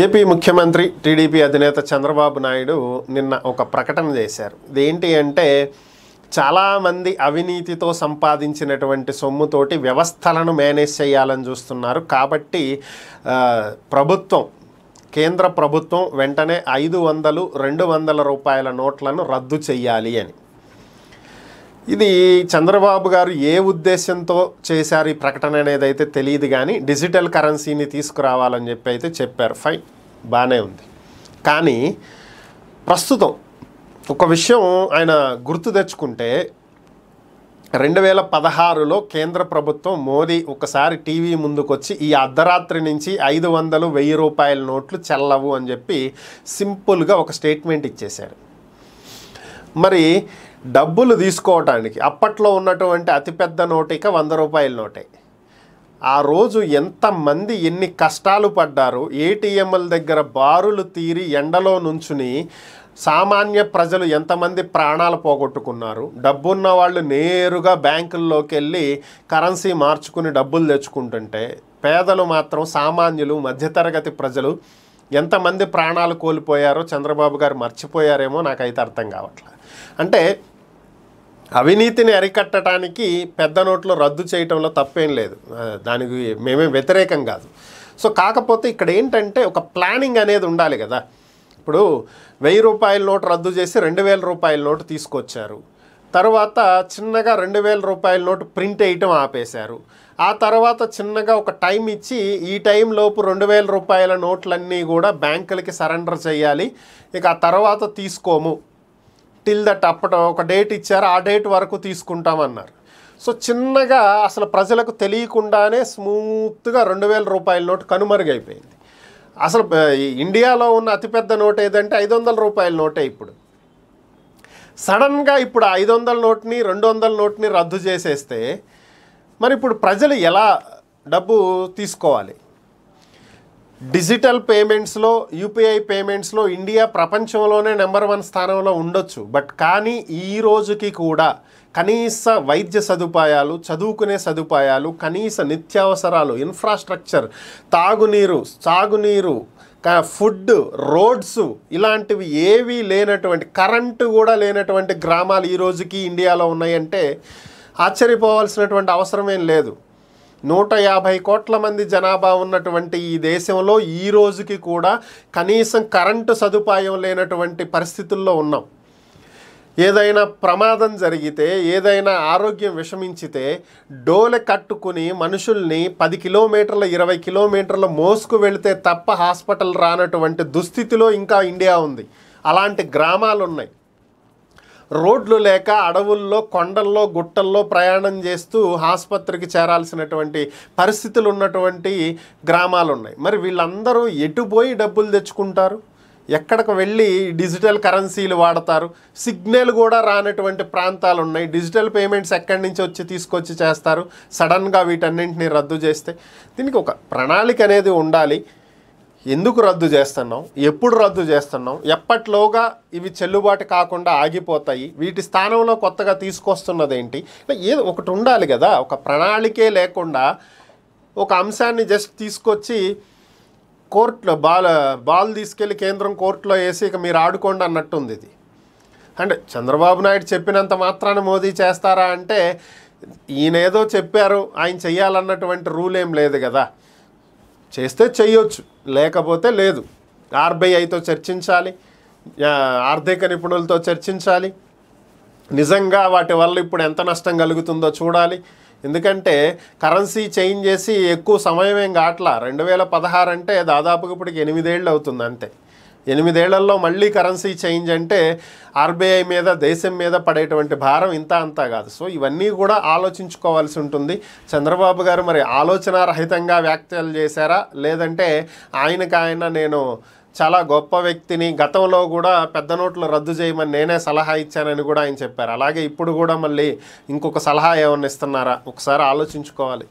AP ముఖ్యమంత్రి TDP అధినేత చంద్రబాబు నాయుడు నిన్న ఒక ప్రకటన చేశారు ఇదేంటి అంటే చాలామంది అవినీతితో సంపాదించినటువంటి సొమ్ముతోటి వ్యవస్థలను మేనేజ్ చేయాలని చూస్తున్నారు కాబట్టి ప్రభుత్వం కేంద్ర ప్రభుత్వం వెంటనే ఐదు వందలు రెండు వందల రూపాయల నోట్లను రద్దు చేయాలి అని ఇది చంద్రబాబు గారు ఏ ఉద్దేశంతో చేశారు ఈ ప్రకటన అనేది అయితే తెలియదు కానీ డిజిటల్ కరెన్సీని తీసుకురావాలని చెప్పి అయితే చెప్పారు ఫైన్ బాగానే ఉంది కానీ ప్రస్తుతం ఒక విషయం ఆయన గుర్తు తెచ్చుకుంటే రెండు వేల పదహారులో కేంద్ర ప్రభుత్వం మోదీ ఒకసారి టీవీ ముందుకొచ్చి ఈ అర్ధరాత్రి నుంచి ఐదు వందలు వెయ్యి రూపాయల నోట్లు చెల్లవు అని చెప్పి సింపుల్గా ఒక స్టేట్మెంట్ ఇచ్చేశారు మరి డబ్బులు తీసుకోవటానికి అప్పట్లో ఉన్నటువంటి అతిపెద్ద నోటిక వంద రూపాయల నోటే ఆ రోజు ఎంతమంది ఎన్ని కష్టాలు పడ్డారు ఏటీఎంల దగ్గర బారులు తీరి ఎండలో నుంచుని సామాన్య ప్రజలు ఎంతమంది ప్రాణాలు పోగొట్టుకున్నారు డబ్బున్న వాళ్ళు నేరుగా బ్యాంకుల్లోకి వెళ్ళి కరెన్సీ మార్చుకుని డబ్బులు తెచ్చుకుంటుంటే పేదలు మాత్రం సామాన్యులు మధ్యతరగతి ప్రజలు ఎంతమంది ప్రాణాలు కోల్పోయారో చంద్రబాబు గారు మర్చిపోయారేమో నాకైతే అర్థం కావట్లేదు అంటే అవినీతిని అరికట్టడానికి పెద్ద నోట్లు రద్దు చేయటంలో తప్పేం లేదు దానికి మేమే వ్యతిరేకం కాదు సో కాకపోతే ఇక్కడ ఏంటంటే ఒక ప్లానింగ్ అనేది ఉండాలి కదా ఇప్పుడు వెయ్యి రూపాయల నోటు రద్దు చేసి రెండు వేల రూపాయల నోటు తీసుకొచ్చారు తర్వాత చిన్నగా రెండు వేల రూపాయల నోటు ప్రింట్ వేయటం ఆపేశారు ఆ తర్వాత చిన్నగా ఒక టైం ఇచ్చి ఈ టైం లోపు రెండు వేల రూపాయల నోట్లన్నీ కూడా బ్యాంకులకి సరెండర్ చేయాలి ఇక ఆ తర్వాత తీసుకోము టిల్ దట్ అప్పట ఒక డేట్ ఇచ్చారు ఆ డేట్ వరకు తీసుకుంటామన్నారు సో చిన్నగా అసలు ప్రజలకు తెలియకుండానే స్మూత్గా రెండు వేల రూపాయల నోటు కనుమరుగైపోయింది అసలు ఇండియాలో ఉన్న అతిపెద్ద నోట్ ఏదంటే ఐదు వందల రూపాయల నోటే ఇప్పుడు సడన్గా ఇప్పుడు ఐదు వందల నోట్ని రెండు వందల నోట్ని రద్దు చేసేస్తే మరి ఇప్పుడు ప్రజలు ఎలా డబ్బు తీసుకోవాలి డిజిటల్ పేమెంట్స్లో యూపీఐ పేమెంట్స్లో ఇండియా ప్రపంచంలోనే నెంబర్ వన్ స్థానంలో ఉండొచ్చు బట్ కానీ ఈ రోజుకి కూడా కనీస వైద్య సదుపాయాలు చదువుకునే సదుపాయాలు కనీస నిత్యావసరాలు ఇన్ఫ్రాస్ట్రక్చర్ తాగునీరు సాగునీరు ఫుడ్ రోడ్స్ ఇలాంటివి ఏవీ లేనటువంటి కరెంటు కూడా లేనటువంటి గ్రామాలు ఈ రోజుకి ఇండియాలో ఉన్నాయంటే ఆశ్చర్యపోవాల్సినటువంటి అవసరమేం లేదు నూట యాభై కోట్ల మంది జనాభా ఉన్నటువంటి ఈ దేశంలో ఈ రోజుకి కూడా కనీసం కరెంటు సదుపాయం లేనటువంటి పరిస్థితుల్లో ఉన్నాం ఏదైనా ప్రమాదం జరిగితే ఏదైనా ఆరోగ్యం విషమించితే డోలె కట్టుకుని మనుషుల్ని పది కిలోమీటర్ల ఇరవై కిలోమీటర్ల మోసుకు వెళితే తప్ప హాస్పిటల్ రానటువంటి దుస్థితిలో ఇంకా ఇండియా ఉంది అలాంటి గ్రామాలు ఉన్నాయి రోడ్లు లేక అడవుల్లో కొండల్లో గుట్టల్లో ప్రయాణం చేస్తూ ఆసుపత్రికి చేరాల్సినటువంటి పరిస్థితులు ఉన్నటువంటి గ్రామాలు ఉన్నాయి మరి వీళ్ళందరూ ఎటుపోయి డబ్బులు తెచ్చుకుంటారు ఎక్కడికి వెళ్ళి డిజిటల్ కరెన్సీలు వాడతారు సిగ్నల్ కూడా రానటువంటి ప్రాంతాలు ఉన్నాయి డిజిటల్ పేమెంట్స్ ఎక్కడి నుంచి వచ్చి తీసుకొచ్చి చేస్తారు సడన్గా వీటన్నింటినీ రద్దు చేస్తే దీనికి ఒక ప్రణాళిక అనేది ఉండాలి ఎందుకు రద్దు చేస్తున్నాం ఎప్పుడు రద్దు చేస్తున్నాం ఎప్పట్లోగా ఇవి చెల్లుబాటు కాకుండా ఆగిపోతాయి వీటి స్థానంలో కొత్తగా తీసుకొస్తున్నది ఏంటి ఏదో ఒకటి ఉండాలి కదా ఒక ప్రణాళికే లేకుండా ఒక అంశాన్ని జస్ట్ తీసుకొచ్చి కోర్టులో బాల్ బాల్ తీసుకెళ్ళి కేంద్రం కోర్టులో వేసి ఇక మీరు ఆడుకోండి అన్నట్టుంది ఇది అంటే చంద్రబాబు నాయుడు చెప్పినంత మాత్రాన మోదీ చేస్తారా అంటే ఈయనేదో చెప్పారు ఆయన చెయ్యాలన్నటువంటి రూల్ ఏం లేదు కదా చేస్తే చేయొచ్చు లేకపోతే లేదు ఆర్బీఐతో చర్చించాలి ఆర్థిక నిపుణులతో చర్చించాలి నిజంగా వాటి వల్ల ఇప్పుడు ఎంత నష్టం కలుగుతుందో చూడాలి ఎందుకంటే కరెన్సీ చేంజ్ చేసి ఎక్కువ సమయం ఏం కావట్లా రెండు వేల పదహారు అంటే దాదాపుగా ఇప్పటికి ఎనిమిదేళ్ళు అవుతుంది అంతే ఎనిమిదేళ్లలో మళ్ళీ కరెన్సీ చేంజ్ అంటే ఆర్బీఐ మీద దేశం మీద పడేటువంటి భారం ఇంత అంతా కాదు సో ఇవన్నీ కూడా ఆలోచించుకోవాల్సి ఉంటుంది చంద్రబాబు గారు మరి ఆలోచన రహితంగా వ్యాఖ్యలు చేశారా లేదంటే ఆయనకాయన నేను చాలా గొప్ప వ్యక్తిని గతంలో కూడా పెద్ద నోట్లు రద్దు చేయమని నేనే సలహా ఇచ్చానని కూడా ఆయన చెప్పారు అలాగే ఇప్పుడు కూడా మళ్ళీ ఇంకొక సలహా ఏమన్నా ఇస్తున్నారా ఒకసారి ఆలోచించుకోవాలి